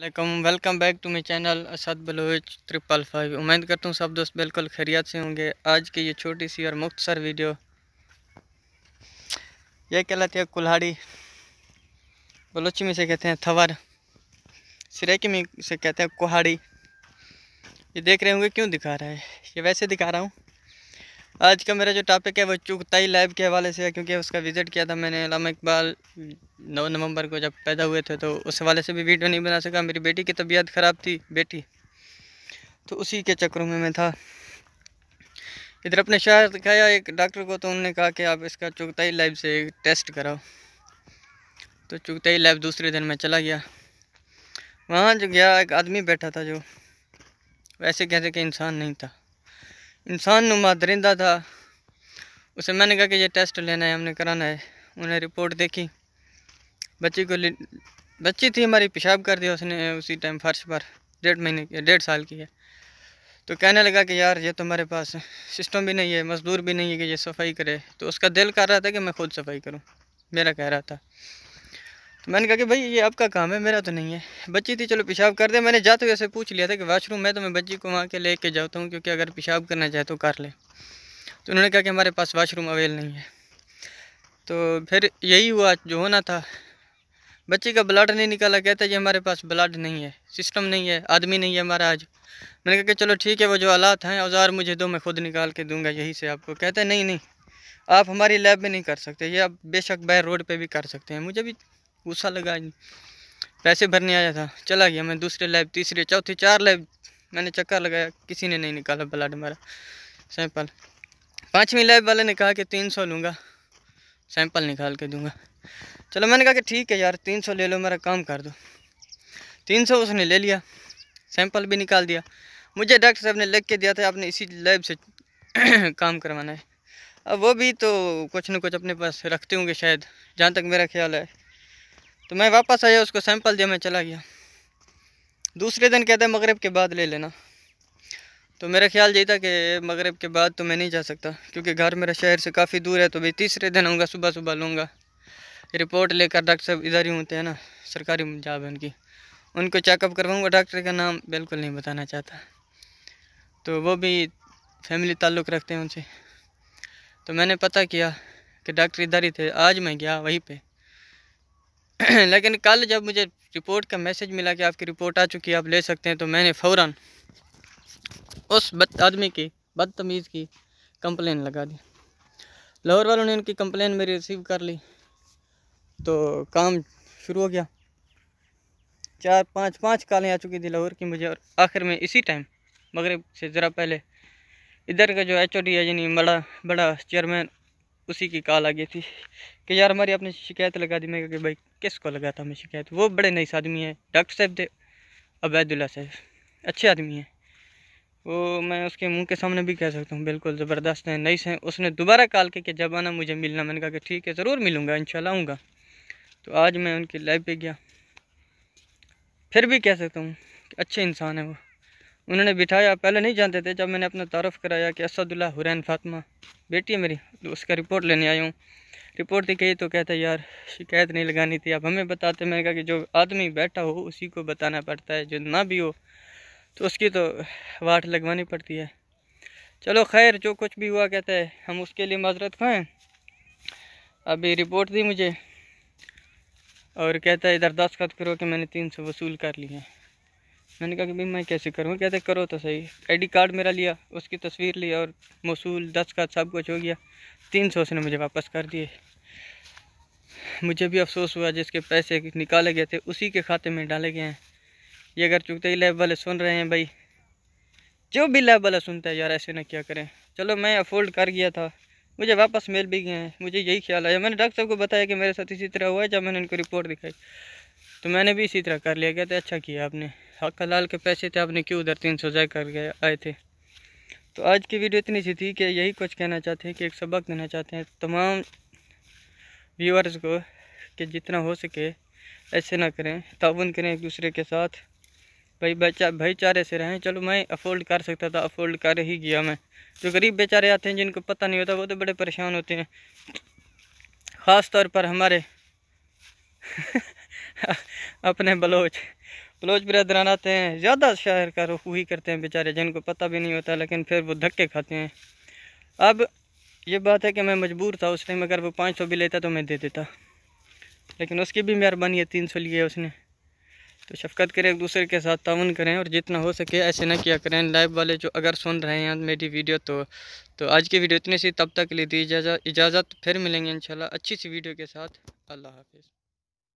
welcome welcome back to my channel Asad Baloch triple five उम्मीद करता हूँ सब दोस्त बिल्कुल खैरियत से होंगे आज की ये छोटी सी और मुख्तसर वीडियो ये कहलाती है कुल्हाड़ी बलोची में से कहते हैं थवर सिरेकी में से कहते हैं कुहाड़ी ये देख रहे होंगे क्यों दिखा रहा है ये वैसे दिखा रहा हूँ आज का मेरा जो टॉपिक है वो चुगताई लैब के हवाले से है क्योंकि उसका विज़िट किया था मैंने लामा इकबाल नौ नवंबर को जब पैदा हुए थे तो उस हवाले से भी वीडियो नहीं बना सका मेरी बेटी की तबीयत ख़राब थी बेटी तो उसी के चक्करों में मैं था इधर अपने शहर दिखाया एक डॉक्टर को तो उन्होंने कहा कि आप इसका चुगताई लैब से टेस्ट कराओ तो चुगताई लैब दूसरे दिन में चला गया वहाँ जो गया एक आदमी बैठा था जो वैसे कहते कि इंसान नहीं था इंसान नुमा दरिंदा था उसे मैंने कहा कि ये टेस्ट लेना है हमने कराना है उन्हें रिपोर्ट देखी बच्ची को बच्ची थी हमारी पेशाब कर दिया उसने उसी टाइम फर्श पर डेढ़ महीने की डेढ़ साल की है तो कहने लगा कि यार ये तुम्हारे तो पास सिस्टम भी नहीं है मजदूर भी नहीं है कि ये सफाई करे तो उसका दिल कर रहा था कि मैं खुद सफाई करूँ मेरा कह रहा था मैंने कहा कि भाई ये आपका काम है मेरा तो नहीं है बच्ची थी चलो पेशाब कर दे मैंने जाते तो हुए ऐसे पूछ लिया था कि वाशरूम है तो मैं बच्ची को वहाँ के लेके जाता हूँ क्योंकि अगर पेशाब करना चाहे तो कर ले तो उन्होंने कहा कि हमारे पास वाशरूम अवेल नहीं है तो फिर यही हुआ जो होना था बच्चे का ब्लड नहीं निकाला कहता जी हमारे पास ब्लड नहीं है सिस्टम नहीं है आदमी नहीं है हमारा आज मैंने कहा कि चलो ठीक है वो जो आलात हैं औजार मुझे दो मैं खुद निकाल के दूंगा यही से आपको कहते नहीं नहीं आप हमारी लैब में नहीं कर सकते ये आप बेशक बाहर रोड पे भी कर सकते हैं मुझे भी गुस्सा लगा पैसे भरने आया था चला गया मैं दूसरे लैब तीसरे चौथे चार लैब मैंने चक्कर लगाया किसी ने नहीं निकाला ब्लड मेरा सैंपल पाँचवीं लैब वाले ने कहा कि तीन सौ लूँगा सैंपल निकाल के दूँगा चलो मैंने कहा कि ठीक है यार तीन सौ ले लो मेरा काम कर दो तीन सौ उसने ले लिया सैंपल भी निकाल दिया मुझे डॉक्टर साहब ने लिख के दिया था आपने इसी लैब से काम करवाना है अब वो भी तो कुछ न कुछ अपने पास रखते होंगे शायद जहाँ तक मेरा ख्याल है तो मैं वापस आया उसको सैंपल दिया मैं चला गया दूसरे दिन कहता है मगरब के बाद ले लेना तो मेरा ख्याल यही था कि मगरब के बाद तो मैं नहीं जा सकता क्योंकि घर मेरा शहर से काफ़ी दूर है तो भाई तीसरे दिन आऊँगा सुबह सुबह लूँगा रिपोर्ट लेकर डॉक्टर साहब इधर ही होते हैं ना सरकारी जॉब है उनकी उनको चेकअप करवाऊँगा डॉक्टर का नाम बिल्कुल नहीं बताना चाहता तो वो भी फैमिली ताल्लुक़ रखते हैं उनसे तो मैंने पता किया कि डॉक्टर इधर ही थे आज मैं गया वहीं पर लेकिन कल जब मुझे रिपोर्ट का मैसेज मिला कि आपकी रिपोर्ट आ चुकी है आप ले सकते हैं तो मैंने फ़ौर उस बद आदमी की बदतमीज़ की कंप्लेन लगा दी लाहौर वालों ने उनकी कंप्लेन मेरी रिसीव कर ली तो काम शुरू हो गया चार पाँच पाँच कालें आ चुकी थी लाहौर की मुझे और आखिर में इसी टाइम मगरब से ज़रा पहले इधर का जो एच ओ डी है यानी बड़ा बड़ा चेयरमैन उसी की कॉल आ गई थी कि यार हमारी आपने शिकायत लगा दी मैं कि भाई किस को लगा था मैं शिकायत वो बड़े नाइस आदमी हैं डॉक्टर साहब थे अबैदुल्ला साहब अच्छे आदमी हैं वो मैं उसके मुंह के सामने भी कह सकता हूँ बिल्कुल ज़बरदस्त हैं नाइस हैं उसने दोबारा कॉल के जब आना मुझे मिलना मैंने कहा कि ठीक है ज़रूर मिलूँगा इन आऊँगा तो आज मैं उनकी लाइव पर गया फिर भी कह सकता हूँ अच्छे इंसान हैं वो उन्होंने बिठाया पहले नहीं जानते थे जब मैंने अपना तारफ़ कराया कि असदुल्ला हुरैन फातमा बेटी है मेरी तो उसका रिपोर्ट लेने आई हूँ रिपोर्ट दी कही तो कहता यार शिकायत नहीं लगानी थी अब हमें बताते मैंने कहा कि जो आदमी बैठा हो उसी को बताना पड़ता है जो ना भी हो तो उसकी तो वाट लगवानी पड़ती है चलो खैर जो कुछ भी हुआ कहता है हम उसके लिए माजरत खाएँ अभी रिपोर्ट दी मुझे और कहता है इधर दस्तखत करो कि मैंने तीन सौ वसूल कर लिए मैंने कहा कि भाई मैं कैसे करूँ कहते करो तो सही आईडी कार्ड मेरा लिया उसकी तस्वीर ली और मौसूल दस का सब कुछ हो गया तीन सौ उसने मुझे वापस कर दिए मुझे भी अफसोस हुआ जिसके पैसे निकाले गए थे उसी के खाते में डाले गए हैं ये अगर चुकते ही लैब वाले सुन रहे हैं भाई जो भी लैब वाला सुनता है यार ऐसे ना क्या करें चलो मैं अफोल्ड कर गया था मुझे वापस मिल भी गए हैं मुझे यही ख्याल आया मैंने डॉक्टर साहब को बताया कि मेरे साथ इसी तरह हुआ है जब मैंने उनको रिपोर्ट दिखाई तो मैंने भी इसी तरह कर लिया गया था अच्छा किया आपने हक्का लाल के पैसे थे आपने क्यों उधर तीन सौ जाय कर गए आए थे तो आज की वीडियो इतनी सी थी कि यही कुछ कहना चाहते हैं कि एक सबक देना चाहते हैं तमाम व्यूअर्स को कि जितना हो सके ऐसे ना करें ताउन करें एक दूसरे के साथ भाई भाईचा भाईचारे से रहें चलो मैं अफोर्ड कर सकता था अफोर्ड कर ही गया मैं जो गरीब बेचारे आते हैं जिनको पता नहीं होता वो तो बड़े परेशान होते हैं ख़ास तौर पर हमारे अपने बलोच बलोच बरदरान आते हैं ज़्यादा शहर का रुख ही करते हैं बेचारे जिनको पता भी नहीं होता लेकिन फिर वो धक्के खाते हैं अब ये बात है कि मैं मजबूर था उस टाइम अगर वो पाँच सौ भी लेता तो मैं दे देता लेकिन उसकी भी मेहरबानी है तीन सौ लिए उसने तो शफकत करें एक दूसरे के साथ ताउन करें और जितना हो सके ऐसे ना किया करें लाइव वाले जो अगर सुन रहे हैं मेरी वीडियो तो तो आज की वीडियो इतनी सी तब तक ले दी इजाज़त इजाज़त फिर मिलेंगे इंशाल्लाह अच्छी सी वीडियो के साथ अल्लाह हाफिज़